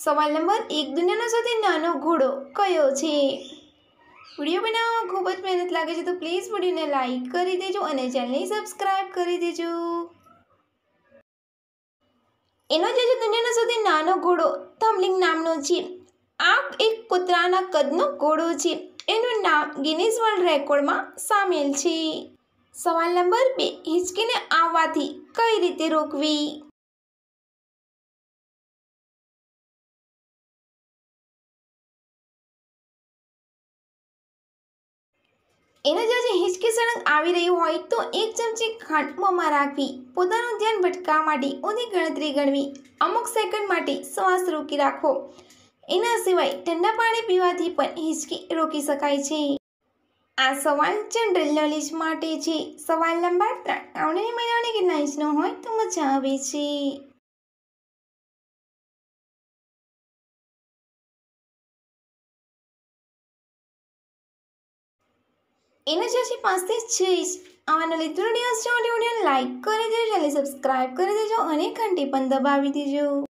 સવાલ નંબર એક દુનિયાનો સૌથી નાનો ઘોડો કયો છે વિડીયો બનાવવામાં ખૂબ જ મહેનત લાગે છે તો પ્લીઝ વિડીયોને લાઇક કરી દેજો અને ચેનલને સબસ્ક્રાઈબ કરી દેજો એનો જે છે દુનિયાનો સૌથી નાનો ઘોડો થમલિંગ નામનો છે આ એક કૂતરાના કદનો ઘોડો છે એનું નામ ગિનિસ વર્લ્ડ રેકોર્ડમાં સામેલ છે સવાલ નંબર બે હિંચકીને આવવાથી કઈ રીતે રોકવી એનો જો હિંચકી સળંગ આવી રહ્યું હોય તો એક ચમચી ખાંડ રાખવી પોતાનું ધ્યાન ભટકાવવા માટે ઊંધી ગણતરી ગણવી અમુક સેકન્ડ માટે શ્વાસ રોકી રાખો એના સિવાય ઠંડા પાણી પીવાથી પણ હિંચકી રોકી શકાય છે આ સવાલ જનરલ નોલેજ માટે છે સવાલ નંબર ત્રણ આવનારી મહિલાઓને કેટલા ઇંચનો હોય તો મજા આવે છે એના છે પાંચથી છ આવાના લીધું ન્યૂઝ જો વિડીયો લાઇક કરી દેજો એટલે સબસ્ક્રાઇબ કરી દેજો અને ઘંટી પણ દબાવી દેજો